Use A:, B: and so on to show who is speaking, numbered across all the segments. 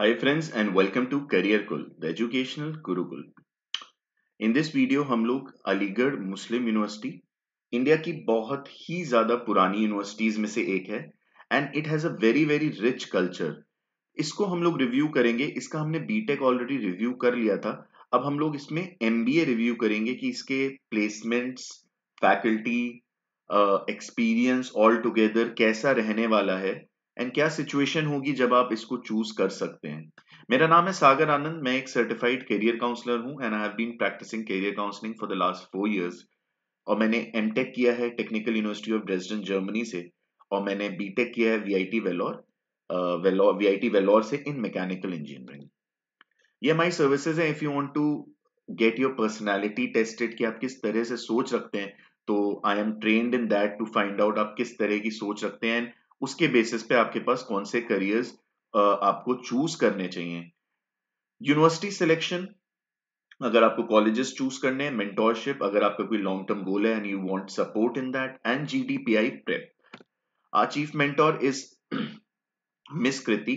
A: Hi friends and welcome to career Kul the educational Gurukul in this video हम लोग अलीगढ़ मुस्लिम university India की बहुत ही ज्यादा पुरानी यूनिवर्सिटीज में से एक है and it has a very very rich culture इसको हम लोग रिव्यू करेंगे इसका हमने बीटेक ऑलरेडी रिव्यू कर लिया था अब हम लोग इसमें एमबीए रिव्यू करेंगे कि इसके placements faculty experience all together कैसा रहने वाला है एंड क्या सिचुएशन होगी जब आप इसको चूज कर सकते हैं मेरा नाम है सागर आनंद मैं एक सर्टिफाइड करियर काउंसलर हूं and I have been practising career counselling for the last four years और मैंने एम किया है technical university of Dresden Germany से और मैंने बी किया है V I T Vellore V I T Vellore से इन मैकेनिकल इंजीनियरिंग ये माई सर्विसेज है if you want to get your personality tested कि आप किस तरह से सोच रखते हैं तो I am train in that to find out आप किस तरह की सोच रखते हैं उसके बेसिस पे आपके पास कौन से करियर्स आपको चूज करने चाहिए यूनिवर्सिटी सिलेक्शन अगर आपको कॉलेजेस चूज करने हैं मेंटोरशिप अगर आपका कोई लॉन्ग टर्म गोल है and you want support in that and GDPI prep our chief mentor is miss Kriti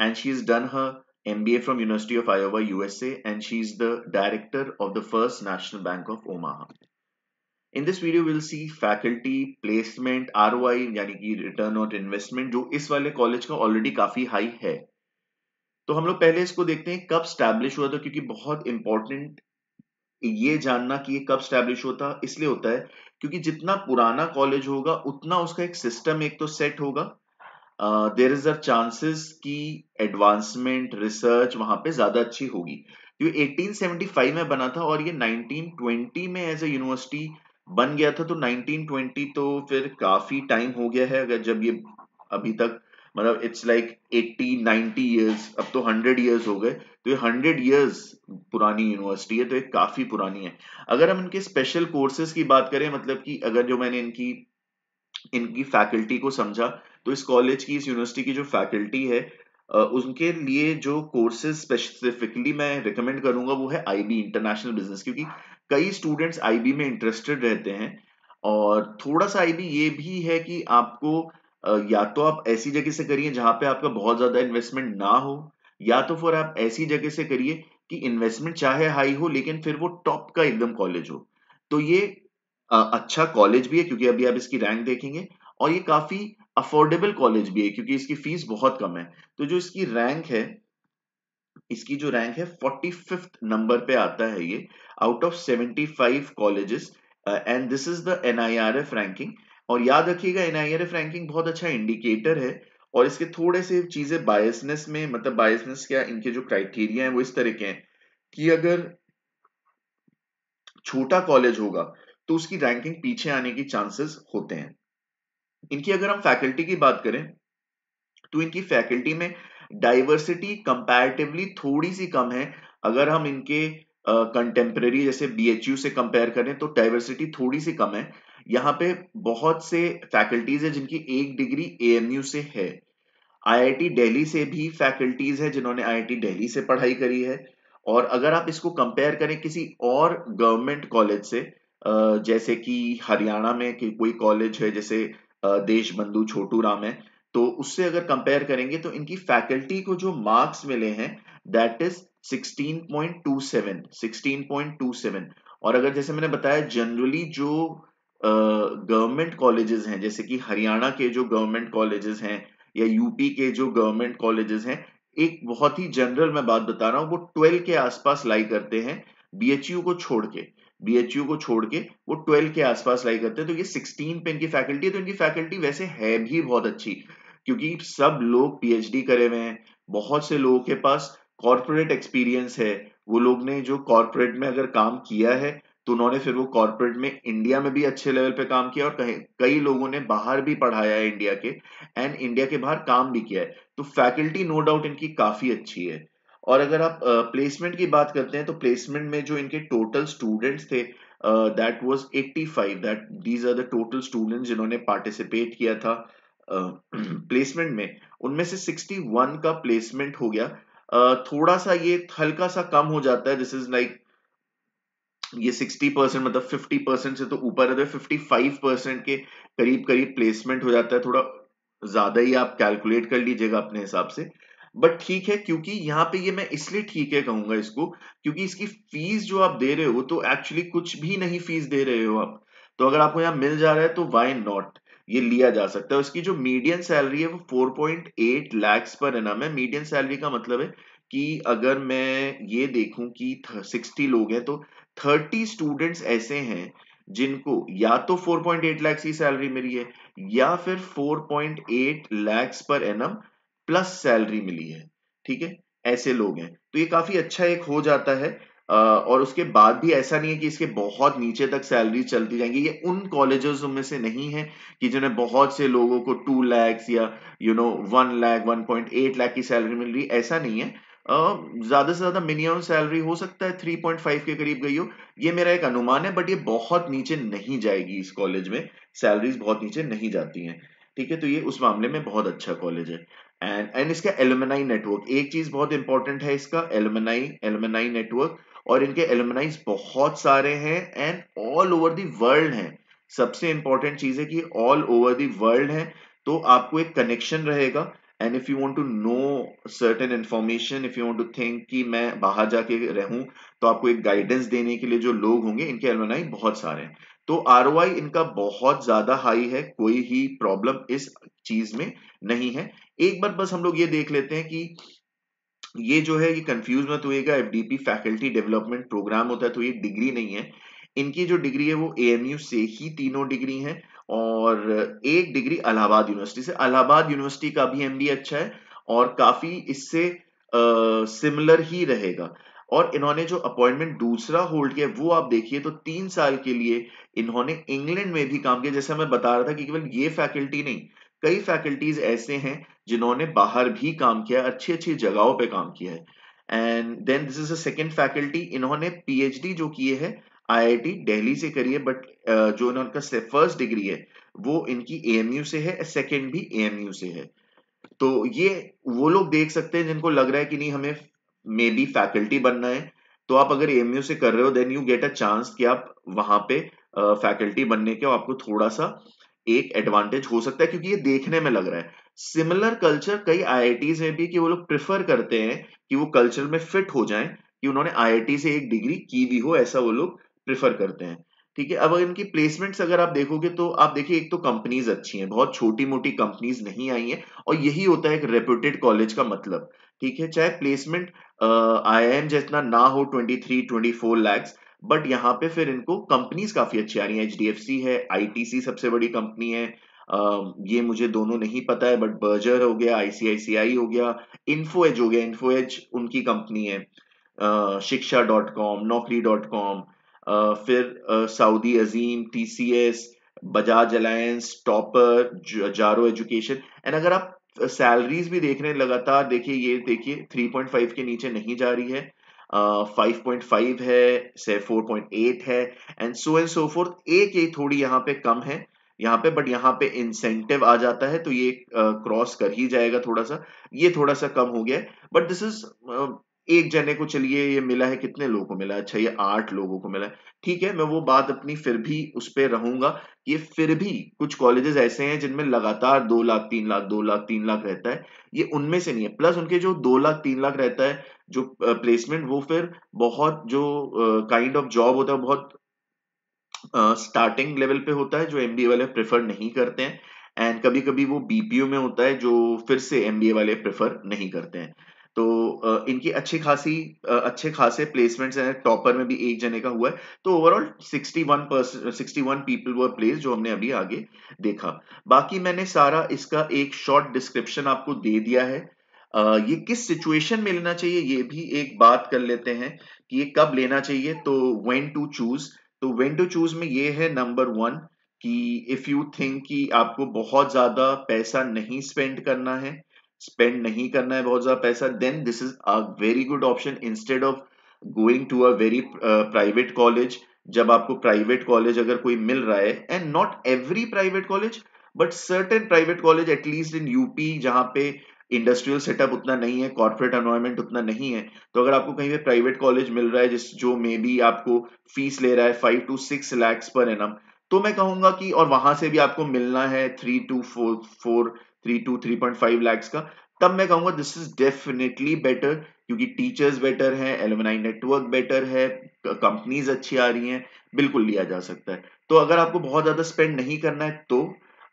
A: and she is done her from university of Iowa USA and she is the director of the first national bank of Omaha in this video will see faculty placement R Y यानी कि return on investment जो इस वाले college का already काफी high है तो हम लोग पहले इसको देखते हैं कब स्टैब्लिश हुआ था क्योंकि बहुत इंपॉर्टेंट ये जानना कि ये कब स्टैब्लिश होता इसलिए होता है क्योंकि जितना पुराना कॉलेज होगा उतना उसका एक सिस्टम एक तो सेट होगा देर इज अ चांसेस की एडवांसमेंट रिसर्च वहां पे ज्यादा अच्छी होगी क्योंकि तो 1875 में बना था और ये 1920 में एज ए यूनिवर्सिटी बन गया था तो 1920 तो फिर काफी टाइम हो गया है अगर जब ये अभी तक मतलब इट्स लाइक 80 90 इयर्स अब तो 100 इयर्स हो गए तो ये 100 इयर्स पुरानी यूनिवर्सिटी है तो ये काफी पुरानी है अगर हम इनके स्पेशल कोर्सेज की बात करें मतलब कि अगर जो मैंने इनकी इनकी फैकल्टी को समझा तो इस कॉलेज की इस यूनिवर्सिटी की जो फैकल्टी है उनके लिए जो कोर्सेज स्पेसिफिकली मैं रिकमेंड करूंगा वो है आईबी इंटरनेशनल बिजनेस क्योंकि कई स्टूडेंट्स आईबी में इंटरेस्टेड रहते हैं और थोड़ा सा आईबी ये भी है कि आपको या तो आप ऐसी जगह से करिए जहां पे आपका बहुत ज्यादा इन्वेस्टमेंट ना हो या तो फिर आप ऐसी जगह से करिए कि इन्वेस्टमेंट चाहे हाई हो लेकिन फिर वो टॉप का एकदम कॉलेज हो तो ये अच्छा कॉलेज भी है क्योंकि अभी आप इसकी रैंक देखेंगे और ये काफी अफोर्डेबल कॉलेज भी है क्योंकि इसकी फीस बहुत कम है तो जो इसकी रैंक है इसकी जो रैंक है फोर्टी फिफ्थ नंबर पे आता है ये out of seventy five colleges and this is the NIRF ranking और याद रखिएगा एनआईआरएफ रैंकिंग बहुत अच्छा इंडिकेटर है और इसके थोड़े से चीजें बायसनेस में मतलब बायसनेस क्या इनके जो क्राइटेरिया है वो इस तरह के हैं कि अगर छोटा कॉलेज होगा तो उसकी रैंकिंग पीछे आने की चांसेस होते हैं इनकी अगर हम फैकल्टी की बात करें तो इनकी फैकल्टी में डाइवर्सिटी कंपैरेटिवली थोड़ी सी कम है अगर हम इनके कंटेम्प्रेरी uh, जैसे बीएचयू से कंपेयर करें तो डाइवर्सिटी थोड़ी सी कम है यहाँ पे बहुत से फैकल्टीज है जिनकी एक डिग्री एएमयू से है आईआईटी दिल्ली से भी फैकल्टीज है जिन्होंने आईआईटी दिल्ली से पढ़ाई करी है और अगर आप इसको कंपेयर करें किसी और गवर्नमेंट कॉलेज से जैसे कि हरियाणा में कि कोई कॉलेज है जैसे देश बंधु छोटू राम है तो उससे अगर कंपेयर करेंगे तो इनकी फैकल्टी को जो मार्क्स मिले हैं दैट इज 16.27 16.27 और अगर जैसे मैंने बताया जनरली जो गवर्नमेंट कॉलेजेस हैं जैसे कि हरियाणा के जो गवर्नमेंट कॉलेजेस हैं या यूपी के जो गवर्नमेंट कॉलेजेस हैं एक बहुत ही जनरल मैं बात बता रहा हूँ वो ट्वेल्व के आसपास लाई करते हैं बीएचयू को छोड़ के बीएचयू को छोड़ के वो ट्वेल्व के आसपास लाई करते हैं तो ये सिक्सटीन पे इनकी फैकल्टी है तो इनकी फैकल्टी वैसे है भी बहुत अच्छी क्योंकि सब लोग पीएचडी करे हुए हैं बहुत से लोगों के पास कॉरपोरेट एक्सपीरियंस है वो लोग ने जो कॉरपोरेट में अगर काम किया है तो उन्होंने फिर वो कॉरपोरेट में इंडिया में भी अच्छे लेवल पे काम किया और कहीं कई लोगों ने बाहर भी पढ़ाया है इंडिया के एंड इंडिया के बाहर काम भी किया है तो फैकल्टी नो डाउट इनकी काफी अच्छी है और अगर आप प्लेसमेंट की बात करते हैं तो प्लेसमेंट में जो इनके टोटल स्टूडेंट्स थे that was 85 that these are the total students जिन्होंने पार्टिसिपेट किया था प्लेसमेंट uh, में उनमें से 61 का प्लेसमेंट हो गया uh, थोड़ा सा ये हल्का सा कम हो जाता है दिस इज लाइक ये 60 परसेंट मतलब 50 परसेंट से तो ऊपर है तो 55 परसेंट के करीब करीब प्लेसमेंट हो जाता है थोड़ा ज्यादा ही आप कैलकुलेट कर लीजिएगा अपने हिसाब से uh, बट ठीक है क्योंकि यहाँ पे ये मैं इसलिए ठीक है कहूंगा इसको क्योंकि इसकी फीस जो आप दे रहे हो तो एक्चुअली कुछ भी नहीं फीस दे रहे हो आप तो अगर आपको यहाँ मिल जा रहा है तो वाई नॉट ये लिया जा सकता है उसकी जो मीडियम सैलरी है वो 4.8 लैक्स पर है ना मैं मीडियम सैलरी का मतलब है कि अगर मैं ये देखूं कि 60 लोग हैं तो 30 स्टूडेंट्स ऐसे हैं जिनको या तो 4.8 लैक्स की सैलरी मिली है या फिर 4.8 lakhs per annum plus salary मिली है ठीक है ऐसे लोग हैं तो ये काफी अच्छा एक हो जाता है और उसके बाद भी ऐसा नहीं है कि इसके बहुत नीचे तक सैलरी चलती जाएंगी ये उन कॉलेजेस में से नहीं है कि जिन्हें बहुत से लोगों को टू लैक्स या you know one lakh one point eight lakh की सैलरी मिल रही ऐसा नहीं है ज्यादा से ज्यादा मिनिमम सैलरी हो सकता है थ्री पॉइंट फाइव के करीब गई हो ये मेरा एक अनुमान है बट ये बहुत नीचे नहीं जाएगी इस कॉलेज में सैलरीज बहुत नीचे नहीं जाती हैं ठीक है तो ये उस मामले में बहुत अच्छा कॉलेज है एंड एंड इसका एलुमनाई नेटवर्क एक चीज बहुत इंपॉर्टेंट है इसका एलुमनाई एलुमनाई नेटवर्क और इनके एलुमनाइज बहुत सारे हैं and all over the world हैं सबसे इंपॉर्टेंट चीज है कि ऑल ओवर दी वर्ल्ड हैं तो आपको एक कनेक्शन रहेगा and if you want to know certain information if you want to think कि मैं बाहर जाके रहूं तो आपको एक गाइडेंस देने के लिए जो लोग होंगे इनके एलमनाई बहुत सारे हैं तो आर इनका बहुत ज्यादा हाई है कोई ही प्रॉब्लम इस चीज में नहीं है एक बार बस हम लोग ये देख लेते हैं कि ये जो है ये कंफ्यूज मत होएगा एफडीपी फैकल्टी डेवलपमेंट प्रोग्राम होता है तो ये डिग्री नहीं है इनकी जो डिग्री है वो एएमयू से ही तीनों डिग्री है और एक डिग्री अलाहाबाद यूनिवर्सिटी से अलाहाबाद यूनिवर्सिटी का भी एमबीए अच्छा है और काफी इससे सिमिलर ही रहेगा और इन्होंने जो अपॉइंटमेंट दूसरा होल्ड किया वो आप देखिए तो तीन साल के लिए इन्होंने इंग्लैंड में भी काम किया जैसे मैं बता रहा था कि केवल ये फैकल्टी नहीं कई फैकल्टीज ऐसे हैं जिन्होंने बाहर भी काम किया अच्छी अच्छी जगहों पे काम किया है and then this is a second faculty इन्होंने पीएचडी जो किए है आईआईटी दिल्ली से करी है बट जो इनका फर्स्ट डिग्री है वो इनकी एएमयू से है सेकेंड भी एएमयू से है तो ये वो लोग देख सकते हैं जिनको लग रहा है कि नहीं हमें मे बी फैकल्टी बनना है तो आप अगर एम से कर रहे हो then you get a chance कि आप वहां पे फैकल्टी uh, बनने के आपको थोड़ा सा एक एडवांटेज हो सकता है क्योंकि ये देखने में लग रहा है सिमिलर कल्चर कई आई में भी कि वो लोग प्रेफर करते हैं कि वो कल्चर में फिट हो जाए कि उन्होंने आई से एक डिग्री की भी हो ऐसा वो लोग प्रिफर करते हैं ठीक है अब इनकी प्लेसमेंट्स अगर आप देखोगे तो आप देखिए एक तो कंपनीज अच्छी हैं बहुत छोटी मोटी कंपनीज नहीं आई हैं और यही होता है एक रेप्यूटेड कॉलेज का मतलब ठीक है चाहे प्लेसमेंट आई जितना ना हो 23 24 लाख बट यहाँ पे फिर इनको कंपनीज काफी अच्छी आ रही एफ एचडीएफसी है आईटीसी सबसे बड़ी कंपनी है Uh, ये मुझे दोनों नहीं पता है बट बर्जर हो गया आईसीआईसीआई हो गया इन्फोएज हो गया इन्फोएज उनकी कंपनी है uh, Shiksha dot com Naukri dot com uh, फिर सऊदी अजीम TCS Bajaj Allianz topper Jaro education and अगर आप सैलरीज भी देख रहे हैं लगातार देखिए ये देखिए 3.5 के नीचे नहीं जा रही है फाइव पॉइंट फाइव है से फोर पॉइंट एट है and so and so fourth एक ये थोड़ी यहाँ पे कम है यहाँ पे बट यहाँ पे इंसेंटिव आ जाता है तो ये क्रॉस uh, कर ही जाएगा थोड़ा सा ये थोड़ा सा कम हो गया बट दिस इज एक जने को चलिए ये मिला है कितने लोगों को मिला अच्छा ये आठ लोगों को मिला है ठीक है मैं वो बात अपनी फिर भी उस पर रहूंगा ये फिर भी कुछ कॉलेजेस ऐसे हैं जिनमें लगातार दो लाख तीन लाख दो लाख तीन लाख रहता है ये उनमें से नहीं है प्लस उनके जो दो लाख तीन लाख रहता है जो प्लेसमेंट वो फिर बहुत जो काइंड ऑफ जॉब होता है बहुत स्टार्टिंग uh, लेवल पे होता है जो एमबीए वाले प्रेफर नहीं करते हैं एंड कभी कभी वो बीपीओ में होता है जो फिर से एमबीए वाले प्रेफर नहीं करते हैं तो इनकी अच्छी खासी अच्छे खासे प्लेसमेंट्स हैं टॉपर में भी एक जने का हुआ है तो overall 61 sixty one people were place जो हमने अभी आगे देखा बाकी मैंने सारा इसका एक शॉर्ट डिस्क्रिप्शन आपको दे दिया है ये किस सिचुएशन में लेना चाहिए ये भी एक बात कर लेते हैं कि ये कब लेना चाहिए तो वेन टू चूज तो वेन टू चूज में ये है नंबर वन कि इफ यू थिंक कि आपको बहुत ज्यादा पैसा नहीं स्पेंड करना है स्पेंड नहीं करना है बहुत ज्यादा पैसा then this is a very good option instead of going to a very private college जब आपको प्राइवेट कॉलेज अगर कोई मिल रहा है and not every private college but certain private college at least in UP जहां पे इंडस्ट्रियल सेटअप उतना नहीं है कॉर्पोरेट एनवायरमेंट उतना नहीं है तो अगर आपको कहीं पे प्राइवेट कॉलेज मिल रहा है जिस जो मे बी आपको फीस ले रहा है five to six lakhs per annum तो मैं कहूंगा कि और वहां से भी आपको मिलना है three two four four three two three point five lakhs का तब मैं कहूंगा दिस इज डेफिनेटली बेटर क्योंकि टीचर्स बेटर है एलुमनाई नेटवर्क बेटर है कंपनीज अच्छी आ रही हैं बिल्कुल लिया जा सकता है तो अगर आपको बहुत ज्यादा स्पेंड नहीं करना है तो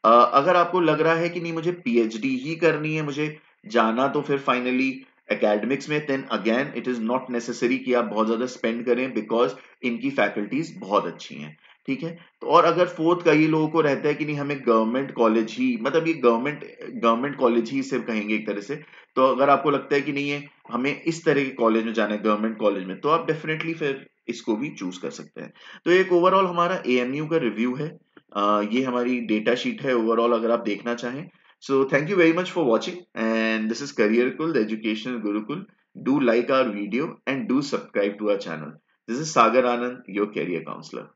A: अगर आपको लग रहा है कि नहीं मुझे पीएचडी ही करनी है मुझे जाना तो फिर फाइनली एकेडमिक्स में then again it is not necessary कि आप बहुत ज्यादा स्पेंड करें बिकॉज इनकी फैकल्टीज बहुत अच्छी हैं ठीक है तो और अगर फोर्थ का ये लोगों को रहता है कि नहीं हमें गवर्नमेंट कॉलेज ही मतलब ये गवर्नमेंट गवर्नमेंट कॉलेज ही सिर्फ कहेंगे एक तरह से तो अगर आपको लगता है कि नहीं है हमें इस तरह के कॉलेज में जाना है गवर्नमेंट कॉलेज में तो आप डेफिनेटली फिर इसको भी चूज कर सकते हैं तो एक ओवरऑल हमारा ए का रिव्यू है आ, ये हमारी डेटा शीट है ओवरऑल अगर आप देखना चाहें so thank you very much for watching and this is career Kul the educational Gurukul do like our video and do subscribe to our channel This is Sagar Anand, your career counselor.